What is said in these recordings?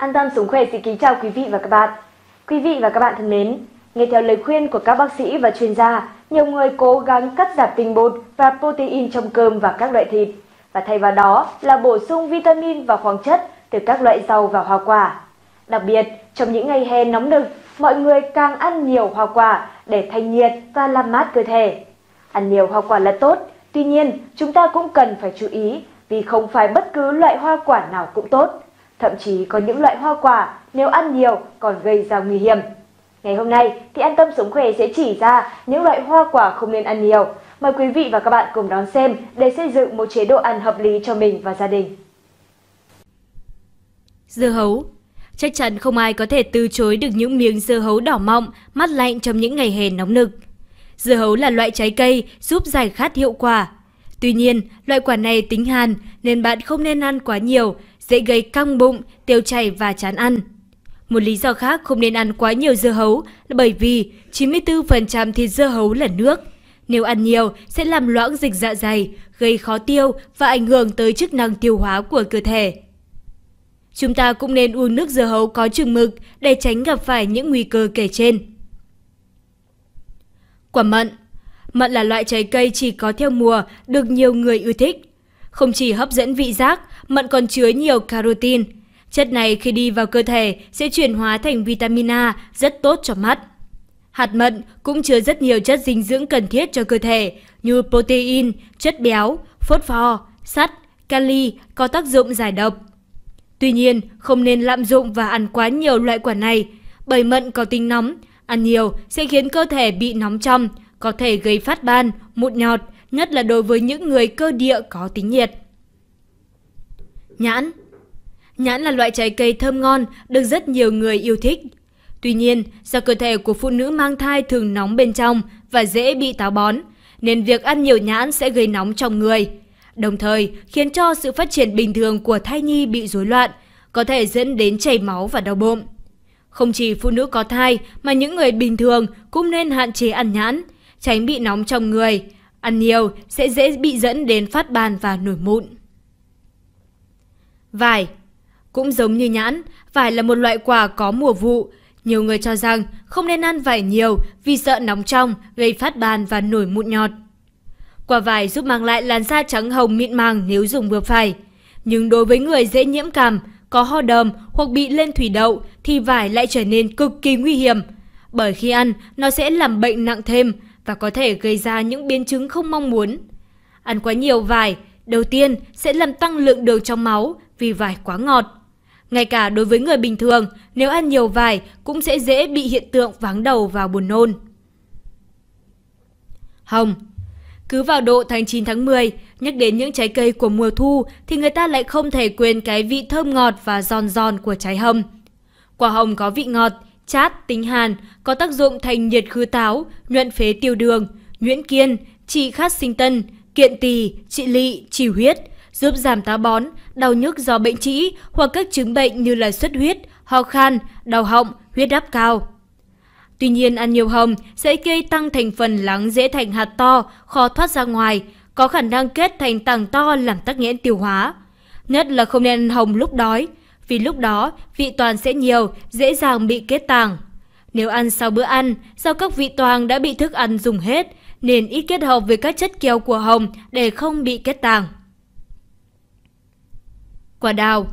An tâm sống khỏe xin kính chào quý vị và các bạn. Quý vị và các bạn thân mến, nghe theo lời khuyên của các bác sĩ và chuyên gia, nhiều người cố gắng cắt giảm tinh bột và protein trong cơm và các loại thịt và thay vào đó là bổ sung vitamin và khoáng chất từ các loại rau và hoa quả. Đặc biệt, trong những ngày hè nóng nực, mọi người càng ăn nhiều hoa quả để thanh nhiệt và làm mát cơ thể. Ăn nhiều hoa quả là tốt, tuy nhiên chúng ta cũng cần phải chú ý vì không phải bất cứ loại hoa quả nào cũng tốt Thậm chí có những loại hoa quả nếu ăn nhiều còn gây ra nguy hiểm. Ngày hôm nay thì An Tâm Sống Khỏe sẽ chỉ ra những loại hoa quả không nên ăn nhiều. Mời quý vị và các bạn cùng đón xem để xây dựng một chế độ ăn hợp lý cho mình và gia đình. Dưa hấu Chắc chắn không ai có thể từ chối được những miếng dưa hấu đỏ mọng, mắt lạnh trong những ngày hè nóng nực. Dưa hấu là loại trái cây giúp giải khát hiệu quả, Tuy nhiên, loại quả này tính hàn nên bạn không nên ăn quá nhiều, dễ gây căng bụng, tiêu chảy và chán ăn. Một lý do khác không nên ăn quá nhiều dưa hấu là bởi vì 94% thịt dưa hấu là nước. Nếu ăn nhiều sẽ làm loãng dịch dạ dày, gây khó tiêu và ảnh hưởng tới chức năng tiêu hóa của cơ thể. Chúng ta cũng nên uống nước dưa hấu có chừng mực để tránh gặp phải những nguy cơ kể trên. Quả mận Mận là loại trái cây chỉ có theo mùa, được nhiều người ưa thích. Không chỉ hấp dẫn vị giác, mận còn chứa nhiều carotin. Chất này khi đi vào cơ thể sẽ chuyển hóa thành vitamin A rất tốt cho mắt. Hạt mận cũng chứa rất nhiều chất dinh dưỡng cần thiết cho cơ thể như protein, chất béo, phốt pho, sắt, kali có tác dụng giải độc. Tuy nhiên, không nên lạm dụng và ăn quá nhiều loại quả này bởi mận có tính nóng, ăn nhiều sẽ khiến cơ thể bị nóng trong, có thể gây phát ban, mụn nhọt, nhất là đối với những người cơ địa có tính nhiệt. Nhãn Nhãn là loại trái cây thơm ngon, được rất nhiều người yêu thích. Tuy nhiên, do cơ thể của phụ nữ mang thai thường nóng bên trong và dễ bị táo bón, nên việc ăn nhiều nhãn sẽ gây nóng trong người, đồng thời khiến cho sự phát triển bình thường của thai nhi bị rối loạn, có thể dẫn đến chảy máu và đau bụng. Không chỉ phụ nữ có thai mà những người bình thường cũng nên hạn chế ăn nhãn, tránh bị nóng trong người. Ăn nhiều sẽ dễ bị dẫn đến phát ban và nổi mụn. Vải Cũng giống như nhãn, vải là một loại quả có mùa vụ. Nhiều người cho rằng không nên ăn vải nhiều vì sợ nóng trong, gây phát ban và nổi mụn nhọt. Quả vải giúp mang lại làn da trắng hồng mịn màng nếu dùng vừa phải. Nhưng đối với người dễ nhiễm cảm, có ho đờm hoặc bị lên thủy đậu thì vải lại trở nên cực kỳ nguy hiểm. Bởi khi ăn, nó sẽ làm bệnh nặng thêm, và có thể gây ra những biến chứng không mong muốn. Ăn quá nhiều vải, đầu tiên sẽ làm tăng lượng đường trong máu vì vải quá ngọt. Ngay cả đối với người bình thường, nếu ăn nhiều vải cũng sẽ dễ bị hiện tượng váng đầu và buồn nôn. Hồng Cứ vào độ tháng 9 tháng 10, nhắc đến những trái cây của mùa thu thì người ta lại không thể quên cái vị thơm ngọt và giòn giòn của trái hồng. Quả hồng có vị ngọt, chát, tính hàn, có tác dụng thành nhiệt khứ táo, nhuận phế tiêu đường, nhuyễn kiên, trị khát sinh tân, kiện tỳ, trị lị, trì huyết, giúp giảm táo bón, đau nhức do bệnh trĩ hoặc các chứng bệnh như là xuất huyết, ho khan, đau họng, huyết áp cao. Tuy nhiên, ăn nhiều hồng sẽ gây tăng thành phần lắng dễ thành hạt to, khó thoát ra ngoài, có khả năng kết thành tảng to làm tắc nghẽn tiêu hóa. Nhất là không nên ăn hồng lúc đói, vì lúc đó vị toàn sẽ nhiều, dễ dàng bị kết tàng. Nếu ăn sau bữa ăn, do các vị toàn đã bị thức ăn dùng hết, nên ít kết hợp với các chất keo của hồng để không bị kết tàng. Quả đào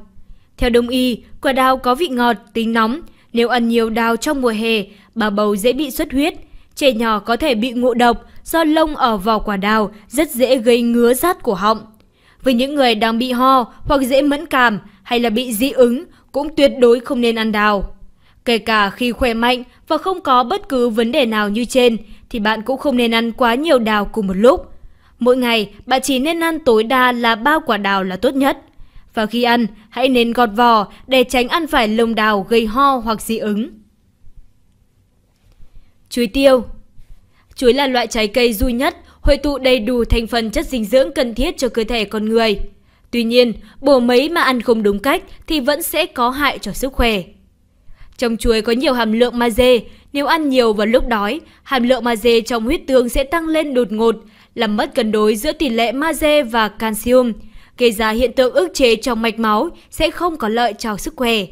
Theo đông y, quả đào có vị ngọt, tính nóng. Nếu ăn nhiều đào trong mùa hè, bà bầu dễ bị xuất huyết. Trẻ nhỏ có thể bị ngộ độc do lông ở vỏ quả đào rất dễ gây ngứa rát cổ họng. Với những người đang bị ho hoặc dễ mẫn cảm, hay là bị dị ứng cũng tuyệt đối không nên ăn đào. Kể cả khi khỏe mạnh và không có bất cứ vấn đề nào như trên thì bạn cũng không nên ăn quá nhiều đào cùng một lúc. Mỗi ngày bạn chỉ nên ăn tối đa là 3 quả đào là tốt nhất. Và khi ăn, hãy nên gọt vỏ để tránh ăn phải lông đào gây ho hoặc dị ứng. Chuối tiêu Chuối là loại trái cây duy nhất hội tụ đầy đủ thành phần chất dinh dưỡng cần thiết cho cơ thể con người. Tuy nhiên, bổ mấy mà ăn không đúng cách thì vẫn sẽ có hại cho sức khỏe. Trong chuối có nhiều hàm lượng magie, nếu ăn nhiều vào lúc đói, hàm lượng magie trong huyết tương sẽ tăng lên đột ngột, làm mất cân đối giữa tỷ lệ magie và calcium, gây ra hiện tượng ức chế trong mạch máu sẽ không có lợi cho sức khỏe.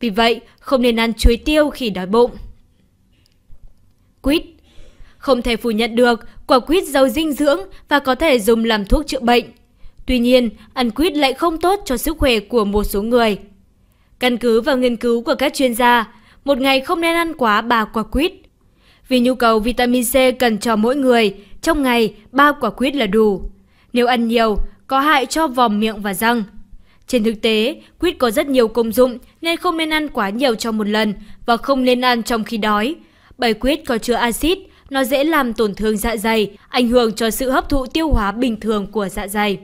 Vì vậy, không nên ăn chuối tiêu khi đói bụng. Quýt Không thể phủ nhận được, quả quýt giàu dinh dưỡng và có thể dùng làm thuốc chữa bệnh. Tuy nhiên, ăn quýt lại không tốt cho sức khỏe của một số người. Căn cứ vào nghiên cứu của các chuyên gia, một ngày không nên ăn quá 3 quả quýt. Vì nhu cầu vitamin C cần cho mỗi người, trong ngày 3 quả quýt là đủ. Nếu ăn nhiều, có hại cho vòm miệng và răng. Trên thực tế, quýt có rất nhiều công dụng nên không nên ăn quá nhiều trong một lần và không nên ăn trong khi đói. Bởi quýt có chứa axit, nó dễ làm tổn thương dạ dày, ảnh hưởng cho sự hấp thụ tiêu hóa bình thường của dạ dày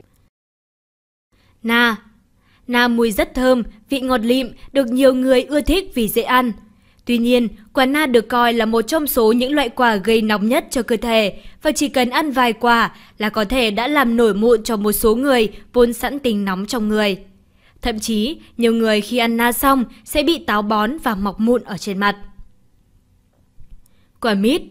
na. Na mùi rất thơm, vị ngọt lịm, được nhiều người ưa thích vì dễ ăn. Tuy nhiên, quả na được coi là một trong số những loại quả gây nóng nhất cho cơ thể và chỉ cần ăn vài quả là có thể đã làm nổi mụn cho một số người vốn sẵn tình nóng trong người. Thậm chí, nhiều người khi ăn na xong sẽ bị táo bón và mọc mụn ở trên mặt. Quả mít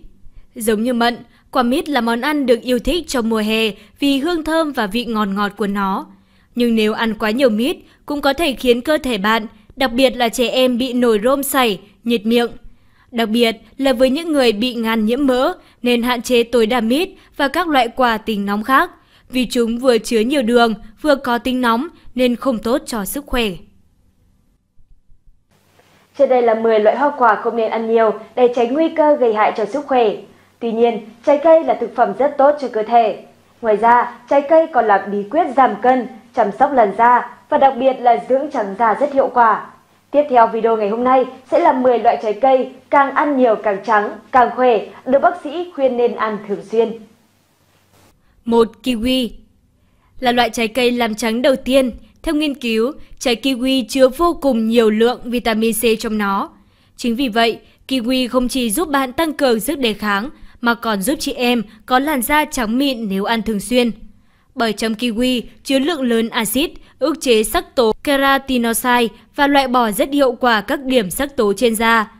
Giống như mận, quả mít là món ăn được yêu thích trong mùa hè vì hương thơm và vị ngọt ngọt của nó. Nhưng nếu ăn quá nhiều mít cũng có thể khiến cơ thể bạn, đặc biệt là trẻ em bị nổi rôm sảy, nhiệt miệng. Đặc biệt là với những người bị ngàn nhiễm mỡ nên hạn chế tối đa mít và các loại quả tính nóng khác vì chúng vừa chứa nhiều đường vừa có tính nóng nên không tốt cho sức khỏe. Trên đây là 10 loại hoa quả không nên ăn nhiều để tránh nguy cơ gây hại cho sức khỏe. Tuy nhiên, trái cây là thực phẩm rất tốt cho cơ thể. Ngoài ra, trái cây còn là bí quyết giảm cân chăm sóc làn da và đặc biệt là dưỡng trắng da rất hiệu quả. Tiếp theo video ngày hôm nay sẽ là 10 loại trái cây càng ăn nhiều càng trắng, càng khỏe, được bác sĩ khuyên nên ăn thường xuyên. Một Kiwi Là loại trái cây làm trắng đầu tiên. Theo nghiên cứu, trái kiwi chứa vô cùng nhiều lượng vitamin C trong nó. Chính vì vậy, kiwi không chỉ giúp bạn tăng cường sức đề kháng mà còn giúp chị em có làn da trắng mịn nếu ăn thường xuyên bởi 700 kiwi chứa lượng lớn axit, ức chế sắc tố keratinocyte và loại bỏ rất hiệu quả các điểm sắc tố trên da.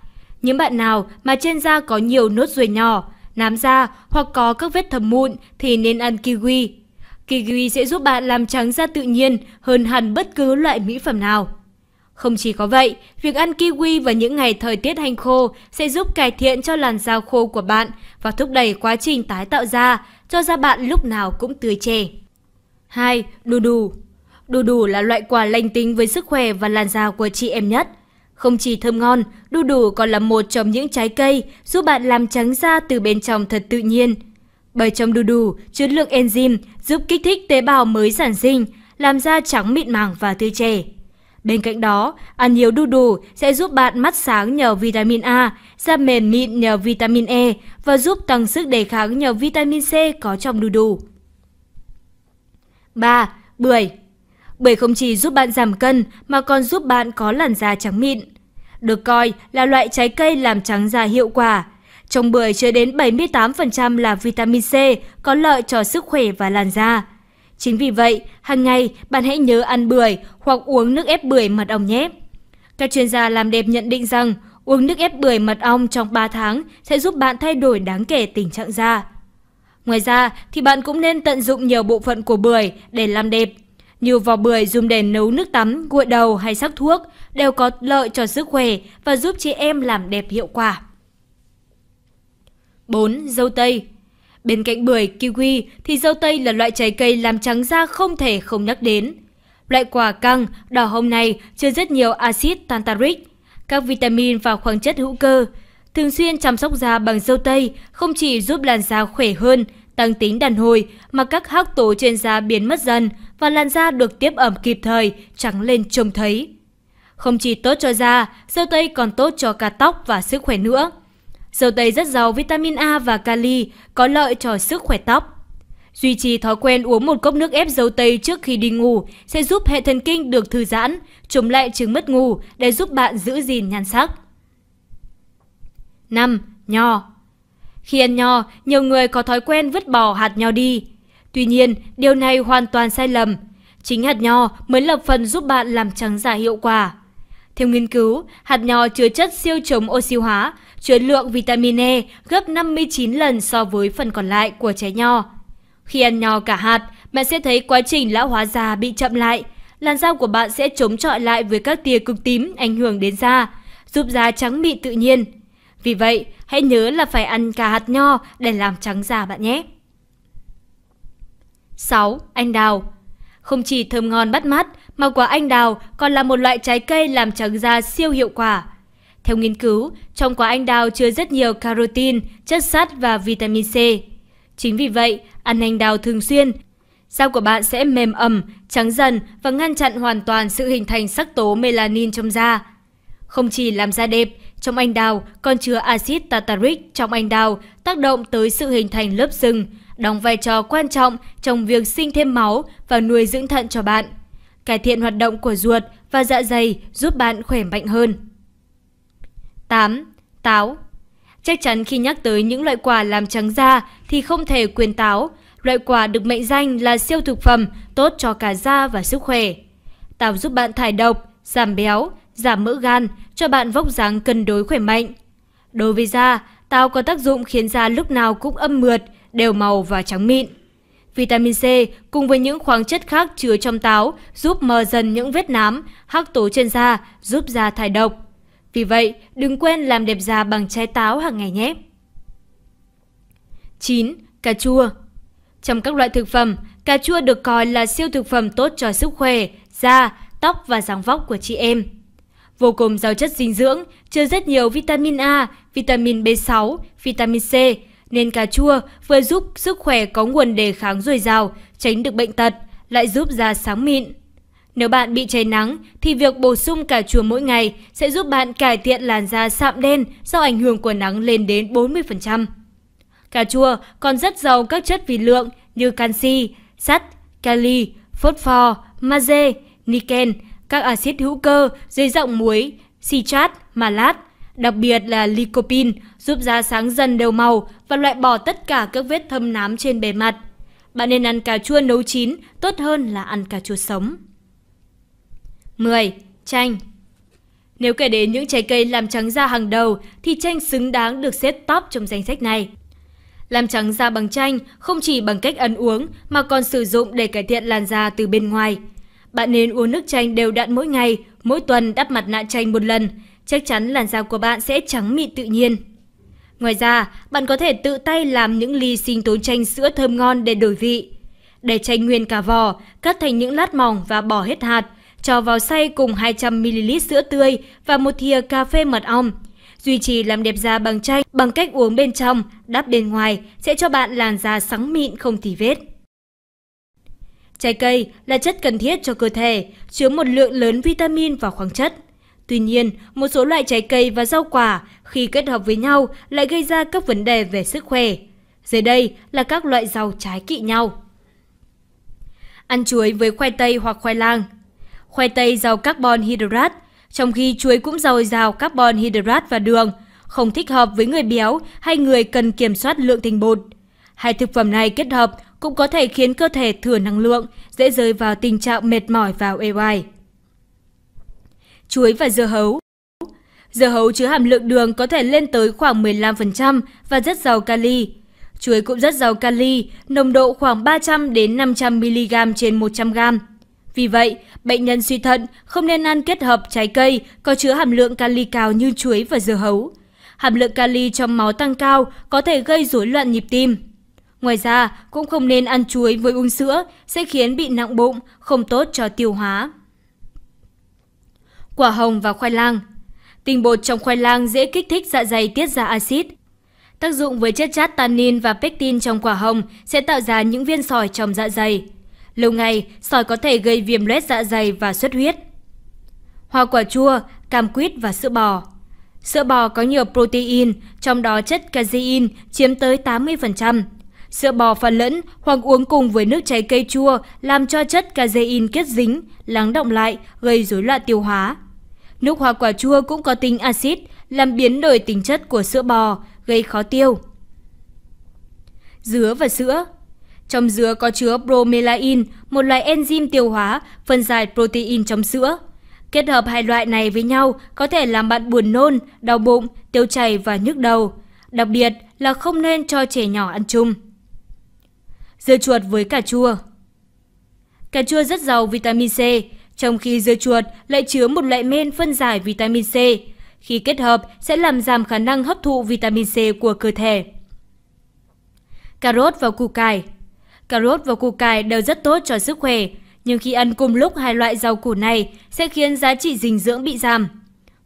Những bạn nào mà trên da có nhiều nốt ruồi nhỏ, nám da hoặc có các vết thâm mụn thì nên ăn kiwi. Kiwi sẽ giúp bạn làm trắng da tự nhiên hơn hẳn bất cứ loại mỹ phẩm nào. Không chỉ có vậy, việc ăn kiwi vào những ngày thời tiết hành khô sẽ giúp cải thiện cho làn da khô của bạn và thúc đẩy quá trình tái tạo da, cho da bạn lúc nào cũng tươi trẻ. 2. Đu đủ Đu đủ là loại quả lành tính với sức khỏe và làn da của chị em nhất. Không chỉ thơm ngon, đu đủ còn là một trong những trái cây giúp bạn làm trắng da từ bên trong thật tự nhiên. Bởi trong đu đủ chứa lượng enzyme giúp kích thích tế bào mới sản sinh, làm da trắng mịn màng và tươi trẻ. Bên cạnh đó, ăn nhiều đu đủ sẽ giúp bạn mắt sáng nhờ vitamin A, da mềm mịn nhờ vitamin E và giúp tăng sức đề kháng nhờ vitamin C có trong đu đủ. 3. Bưởi Bưởi không chỉ giúp bạn giảm cân mà còn giúp bạn có làn da trắng mịn. Được coi là loại trái cây làm trắng da hiệu quả. Trong bưởi chứa đến 78% là vitamin C có lợi cho sức khỏe và làn da. Chính vì vậy, hàng ngày bạn hãy nhớ ăn bưởi hoặc uống nước ép bưởi mật ong nhé. Các chuyên gia làm đẹp nhận định rằng uống nước ép bưởi mật ong trong 3 tháng sẽ giúp bạn thay đổi đáng kể tình trạng da. Ngoài ra thì bạn cũng nên tận dụng nhiều bộ phận của bưởi để làm đẹp. Như vỏ bưởi dùng để nấu nước tắm, gội đầu hay sắc thuốc đều có lợi cho sức khỏe và giúp chị em làm đẹp hiệu quả. 4. Dâu tây Bên cạnh bưởi, kiwi thì dâu tây là loại trái cây làm trắng da không thể không nhắc đến. Loại quả căng, đỏ hồng này chứa rất nhiều axit tantaric, các vitamin và khoáng chất hữu cơ Thường xuyên chăm sóc da bằng dâu tây không chỉ giúp làn da khỏe hơn, tăng tính đàn hồi mà các hắc tố trên da biến mất dần và làn da được tiếp ẩm kịp thời, trắng lên trông thấy. Không chỉ tốt cho da, dâu tây còn tốt cho cả tóc và sức khỏe nữa. Dâu tây rất giàu vitamin A và kali, có lợi cho sức khỏe tóc. Duy trì thói quen uống một cốc nước ép dâu tây trước khi đi ngủ sẽ giúp hệ thần kinh được thư giãn, chống lại chứng mất ngủ để giúp bạn giữ gìn nhan sắc. 5. Nho Khi ăn nho, nhiều người có thói quen vứt bỏ hạt nho đi. Tuy nhiên, điều này hoàn toàn sai lầm. Chính hạt nho mới là phần giúp bạn làm trắng da hiệu quả. Theo nghiên cứu, hạt nho chứa chất siêu chống oxy hóa, chứa lượng vitamin E gấp 59 lần so với phần còn lại của trái nho. Khi ăn nho cả hạt, bạn sẽ thấy quá trình lão hóa da bị chậm lại. Làn da của bạn sẽ chống chọi lại với các tia cực tím ảnh hưởng đến da, giúp da trắng mịn tự nhiên. Vì vậy, hãy nhớ là phải ăn cả hạt nho để làm trắng da bạn nhé. 6. Anh đào Không chỉ thơm ngon bắt mắt, mà quả anh đào còn là một loại trái cây làm trắng da siêu hiệu quả. Theo nghiên cứu, trong quả anh đào chứa rất nhiều carotin, chất sắt và vitamin C. Chính vì vậy, ăn anh đào thường xuyên, da của bạn sẽ mềm ẩm, trắng dần và ngăn chặn hoàn toàn sự hình thành sắc tố melanin trong da. Không chỉ làm da đẹp, trong anh đào còn chứa axit tartaric trong anh đào tác động tới sự hình thành lớp sừng, đóng vai trò quan trọng trong việc sinh thêm máu và nuôi dưỡng thận cho bạn. Cải thiện hoạt động của ruột và dạ dày giúp bạn khỏe mạnh hơn. 8. Táo Chắc chắn khi nhắc tới những loại quả làm trắng da thì không thể quên táo. Loại quả được mệnh danh là siêu thực phẩm tốt cho cả da và sức khỏe. Táo giúp bạn thải độc, giảm béo, giảm mỡ gan, cho bạn vóc dáng cân đối khỏe mạnh. Đối với da, táo có tác dụng khiến da lúc nào cũng âm mượt, đều màu và trắng mịn. Vitamin C cùng với những khoáng chất khác chứa trong táo giúp mờ dần những vết nám, hắc tố trên da, giúp da thải độc. Vì vậy, đừng quên làm đẹp da bằng trái táo hàng ngày nhé. 9. Cà chua Trong các loại thực phẩm, cà chua được coi là siêu thực phẩm tốt cho sức khỏe, da, tóc và dáng vóc của chị em vô cùng giàu chất dinh dưỡng, chứa rất nhiều vitamin A, vitamin B6, vitamin C, nên cà chua vừa giúp sức khỏe có nguồn đề kháng dồi dào, tránh được bệnh tật, lại giúp da sáng mịn. Nếu bạn bị cháy nắng thì việc bổ sung cà chua mỗi ngày sẽ giúp bạn cải thiện làn da sạm đen do ảnh hưởng của nắng lên đến 40%. Cà chua còn rất giàu các chất vi lượng như canxi, sắt, kali, phốt pho, magie, niken, các axit hữu cơ dưới dạng muối, citrat, malat, đặc biệt là lycopene giúp da sáng dần đều màu và loại bỏ tất cả các vết thâm nám trên bề mặt. Bạn nên ăn cà chua nấu chín tốt hơn là ăn cà chua sống. 10. Chanh Nếu kể đến những trái cây làm trắng da hàng đầu thì chanh xứng đáng được xếp top trong danh sách này. Làm trắng da bằng chanh không chỉ bằng cách ăn uống mà còn sử dụng để cải thiện làn da từ bên ngoài – bạn nên uống nước chanh đều đặn mỗi ngày, mỗi tuần đắp mặt nạ chanh một lần. Chắc chắn làn da của bạn sẽ trắng mịn tự nhiên. Ngoài ra, bạn có thể tự tay làm những ly sinh tố chanh sữa thơm ngon để đổi vị. Để chanh nguyên cả vỏ, cắt thành những lát mỏng và bỏ hết hạt, cho vào xay cùng 200ml sữa tươi và một thìa cà phê mật ong. Duy trì làm đẹp da bằng chanh bằng cách uống bên trong, đắp bên ngoài sẽ cho bạn làn da sáng mịn không tì vết. Trái cây là chất cần thiết cho cơ thể, chứa một lượng lớn vitamin và khoáng chất. Tuy nhiên, một số loại trái cây và rau quả khi kết hợp với nhau lại gây ra các vấn đề về sức khỏe. Dưới đây là các loại rau trái kỵ nhau. Ăn chuối với khoai tây hoặc khoai lang. Khoai tây giàu carbon hydrate, trong khi chuối cũng giàu giàu carbon hydrate và đường, không thích hợp với người béo hay người cần kiểm soát lượng thành bột. Hai thực phẩm này kết hợp cũng có thể khiến cơ thể thừa năng lượng, dễ rơi vào tình trạng mệt mỏi và uể oải. Chuối và dưa hấu Dưa hấu chứa hàm lượng đường có thể lên tới khoảng 15% và rất giàu kali. Chuối cũng rất giàu kali, nồng độ khoảng 300 đến 500 mg trên 100 g. Vì vậy, bệnh nhân suy thận không nên ăn kết hợp trái cây có chứa hàm lượng kali cao như chuối và dưa hấu. Hàm lượng kali trong máu tăng cao có thể gây rối loạn nhịp tim. Ngoài ra, cũng không nên ăn chuối với uống sữa, sẽ khiến bị nặng bụng, không tốt cho tiêu hóa. Quả hồng và khoai lang Tinh bột trong khoai lang dễ kích thích dạ dày tiết ra axit. Tác dụng với chất chát tannin và pectin trong quả hồng sẽ tạo ra những viên sỏi trong dạ dày. Lâu ngày, sỏi có thể gây viêm loét dạ dày và xuất huyết. Hoa quả chua, cam quýt và sữa bò. Sữa bò có nhiều protein, trong đó chất casein chiếm tới 80%. Sữa bò pha lẫn hoặc uống cùng với nước trái cây chua làm cho chất casein kết dính, lắng động lại, gây rối loạn tiêu hóa. Nước hoa quả chua cũng có tính axit, làm biến đổi tính chất của sữa bò, gây khó tiêu. Dứa và sữa Trong dứa có chứa bromelain, một loại enzyme tiêu hóa phân giải protein trong sữa. Kết hợp hai loại này với nhau có thể làm bạn buồn nôn, đau bụng, tiêu chảy và nhức đầu. Đặc biệt là không nên cho trẻ nhỏ ăn chung dưa chuột với cà chua. Cà chua rất giàu vitamin C, trong khi dưa chuột lại chứa một loại men phân giải vitamin C. Khi kết hợp sẽ làm giảm khả năng hấp thụ vitamin C của cơ thể. Cà rốt và củ cải Cà rốt và củ cải đều rất tốt cho sức khỏe, nhưng khi ăn cùng lúc hai loại rau củ này sẽ khiến giá trị dinh dưỡng bị giảm.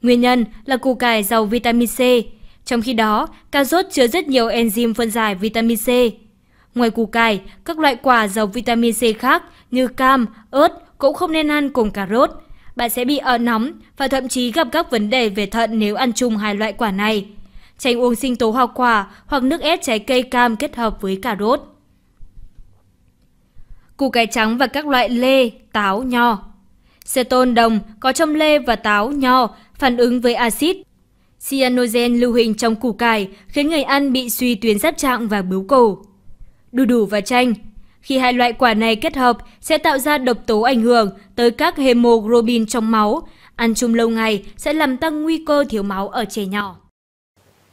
Nguyên nhân là củ cải giàu vitamin C, trong khi đó cà rốt chứa rất nhiều enzyme phân giải vitamin C. Ngoài củ cải, các loại quả giàu vitamin C khác như cam, ớt cũng không nên ăn cùng cà rốt. Bạn sẽ bị ợ nóng và thậm chí gặp các vấn đề về thận nếu ăn chung hai loại quả này. Tránh uống sinh tố hoa quả hoặc nước ép trái cây cam kết hợp với cà rốt. Củ cải trắng và các loại lê, táo, nho. Ceton đồng có trong lê và táo, nho phản ứng với axit cyanogen lưu hình trong củ cải khiến người ăn bị suy tuyến giáp trạng và bướu cổ đu đủ và chanh. Khi hai loại quả này kết hợp sẽ tạo ra độc tố ảnh hưởng tới các hemoglobin trong máu. Ăn chung lâu ngày sẽ làm tăng nguy cơ thiếu máu ở trẻ nhỏ.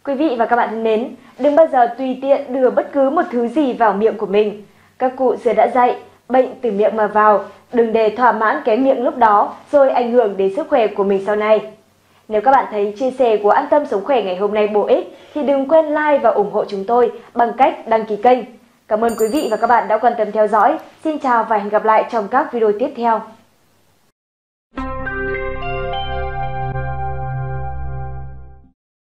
Quý vị và các bạn thân mến, đừng bao giờ tùy tiện đưa bất cứ một thứ gì vào miệng của mình. Các cụ xưa đã dạy, bệnh từ miệng mà vào, đừng để thỏa mãn cái miệng lúc đó rồi ảnh hưởng đến sức khỏe của mình sau này. Nếu các bạn thấy chia sẻ của An Tâm Sống Khỏe ngày hôm nay bổ ích thì đừng quên like và ủng hộ chúng tôi bằng cách đăng ký kênh Cảm ơn quý vị và các bạn đã quan tâm theo dõi. Xin chào và hẹn gặp lại trong các video tiếp theo.